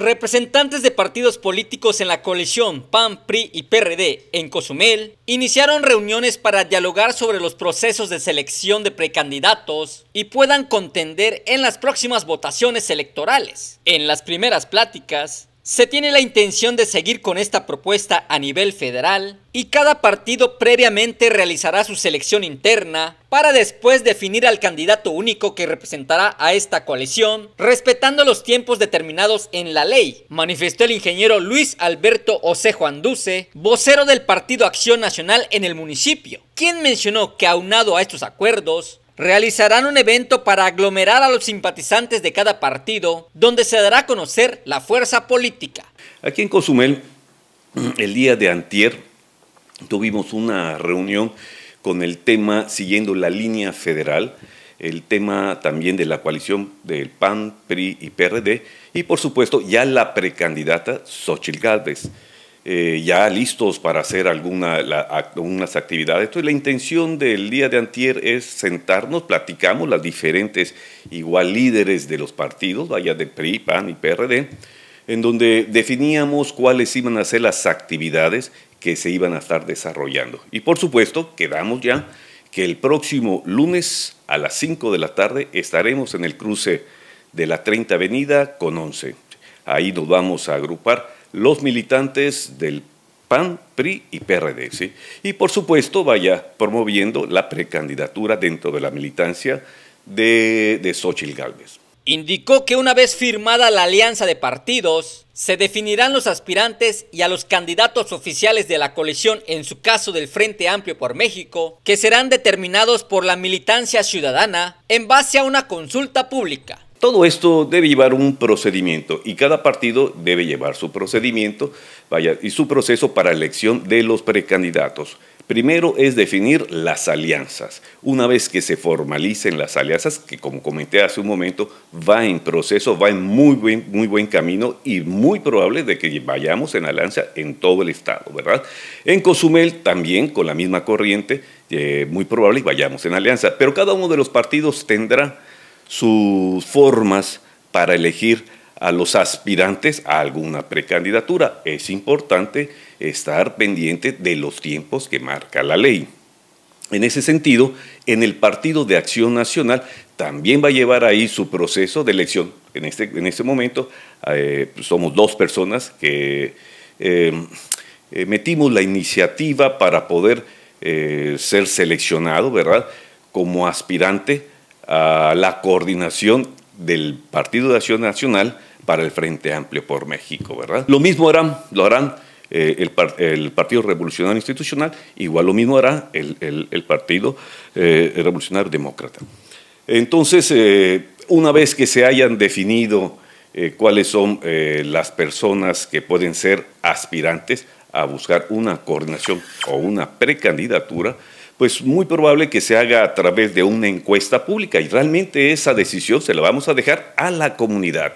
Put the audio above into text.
Representantes de partidos políticos en la coalición PAN, PRI y PRD en Cozumel iniciaron reuniones para dialogar sobre los procesos de selección de precandidatos y puedan contender en las próximas votaciones electorales. En las primeras pláticas, se tiene la intención de seguir con esta propuesta a nivel federal y cada partido previamente realizará su selección interna para después definir al candidato único que representará a esta coalición, respetando los tiempos determinados en la ley, manifestó el ingeniero Luis Alberto Osejo Anduce, vocero del Partido Acción Nacional en el municipio, quien mencionó que aunado a estos acuerdos, realizarán un evento para aglomerar a los simpatizantes de cada partido, donde se dará a conocer la fuerza política. Aquí en Cozumel, el día de antier, tuvimos una reunión con el tema, siguiendo la línea federal, el tema también de la coalición del PAN, PRI y PRD, y por supuesto ya la precandidata Xochitl Gálvez. Eh, ya listos para hacer algunas actividades. Entonces la intención del día de antier es sentarnos, platicamos las diferentes igual líderes de los partidos, vaya de PRI, PAN y PRD, en donde definíamos cuáles iban a ser las actividades que se iban a estar desarrollando. Y por supuesto, quedamos ya que el próximo lunes a las 5 de la tarde estaremos en el cruce de la 30 Avenida con 11. Ahí nos vamos a agrupar los militantes del PAN, PRI y PRD. Y por supuesto vaya promoviendo la precandidatura dentro de la militancia de, de Xochitl Galvez. Indicó que una vez firmada la alianza de partidos, se definirán los aspirantes y a los candidatos oficiales de la coalición, en su caso del Frente Amplio por México, que serán determinados por la militancia ciudadana en base a una consulta pública. Todo esto debe llevar un procedimiento y cada partido debe llevar su procedimiento y su proceso para elección de los precandidatos. Primero es definir las alianzas. Una vez que se formalicen las alianzas, que como comenté hace un momento, va en proceso, va en muy buen, camino y muy probable de que vayamos en alianza en todo el estado, ¿verdad? En Cozumel también con la misma corriente, eh, muy probable que vayamos en alianza, pero cada uno de los partidos tendrá sus formas para elegir a los aspirantes a alguna precandidatura. Es importante estar pendiente de los tiempos que marca la ley. En ese sentido, en el Partido de Acción Nacional también va a llevar ahí su proceso de elección. En este, este momento eh, pues, somos dos personas que eh, eh, metimos la iniciativa para poder ser seleccionado, ¿verdad?, como aspirante a la coordinación del Partido de Acción Nacional para el Frente Amplio por México, ¿verdad? Lo mismo harán, lo harán eh, el, Partido Revolucionario Institucional, igual lo mismo hará el, Partido eh, Revolucionario Demócrata. Entonces, eh, una vez que se hayan definido cuáles son las personas que pueden ser aspirantes a buscar una coordinación o una precandidatura, pues muy probable que se haga a través de una encuesta pública y realmente esa decisión se la vamos a dejar a la comunidad.